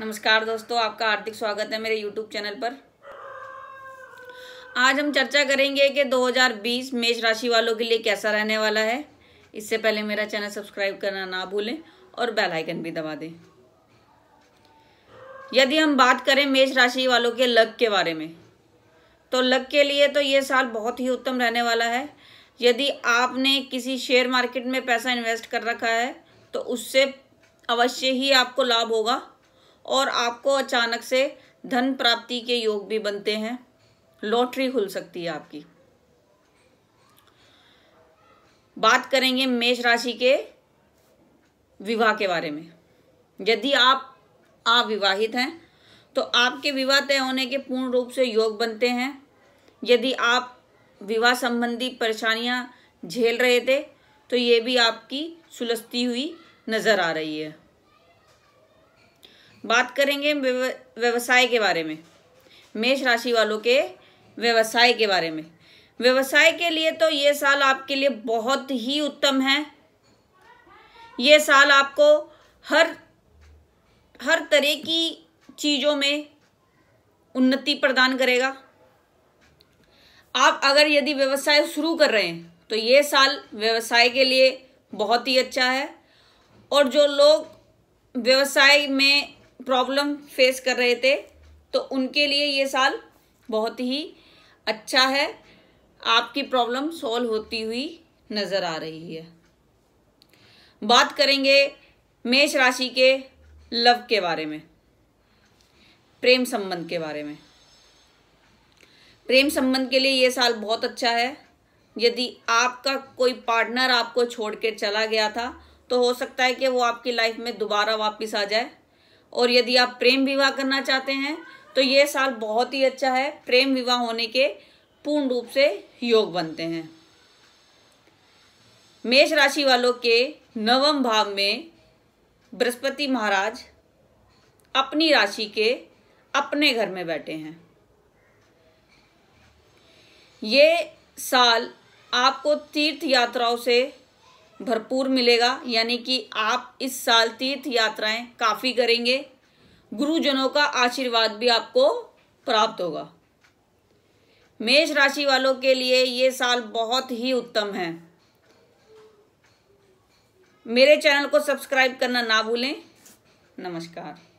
नमस्कार दोस्तों आपका हार्दिक स्वागत है मेरे यूट्यूब चैनल पर आज हम चर्चा करेंगे कि 2020 मेष राशि वालों के लिए कैसा रहने वाला है इससे पहले मेरा चैनल सब्सक्राइब करना ना भूलें और बेल आइकन भी दबा दें यदि हम बात करें मेष राशि वालों के लक के बारे में तो लक के लिए तो ये साल बहुत ही उत्तम रहने वाला है यदि आपने किसी शेयर मार्केट में पैसा इन्वेस्ट कर रखा है तो उससे अवश्य ही आपको लाभ होगा और आपको अचानक से धन प्राप्ति के योग भी बनते हैं लॉटरी खुल सकती है आपकी बात करेंगे मेष राशि के विवाह के बारे में यदि आप अविवाहित हैं तो आपके विवाह तय होने के पूर्ण रूप से योग बनते हैं यदि आप विवाह संबंधी परेशानियां झेल रहे थे तो ये भी आपकी सुलझती हुई नज़र आ रही है बात करेंगे व्यवसाय के बारे में मेष राशि वालों के व्यवसाय के बारे में व्यवसाय के लिए तो ये साल आपके लिए बहुत ही उत्तम है ये साल आपको हर हर तरह की चीज़ों में उन्नति प्रदान करेगा आप अगर यदि व्यवसाय शुरू कर रहे हैं तो ये साल व्यवसाय के लिए बहुत ही अच्छा है और जो लोग व्यवसाय में प्रॉब्लम फेस कर रहे थे तो उनके लिए ये साल बहुत ही अच्छा है आपकी प्रॉब्लम सॉल्व होती हुई नज़र आ रही है बात करेंगे मेष राशि के लव के बारे में प्रेम संबंध के बारे में प्रेम संबंध के लिए ये साल बहुत अच्छा है यदि आपका कोई पार्टनर आपको छोड़ के चला गया था तो हो सकता है कि वो आपकी लाइफ में दोबारा वापस आ जाए और यदि आप प्रेम विवाह करना चाहते हैं तो ये साल बहुत ही अच्छा है प्रेम विवाह होने के पूर्ण रूप से योग बनते हैं मेष राशि वालों के नवम भाव में बृहस्पति महाराज अपनी राशि के अपने घर में बैठे हैं ये साल आपको तीर्थ यात्राओं से भरपूर मिलेगा यानी कि आप इस साल तीर्थ यात्राएं काफ़ी करेंगे गुरुजनों का आशीर्वाद भी आपको प्राप्त होगा मेष राशि वालों के लिए ये साल बहुत ही उत्तम है मेरे चैनल को सब्सक्राइब करना ना भूलें नमस्कार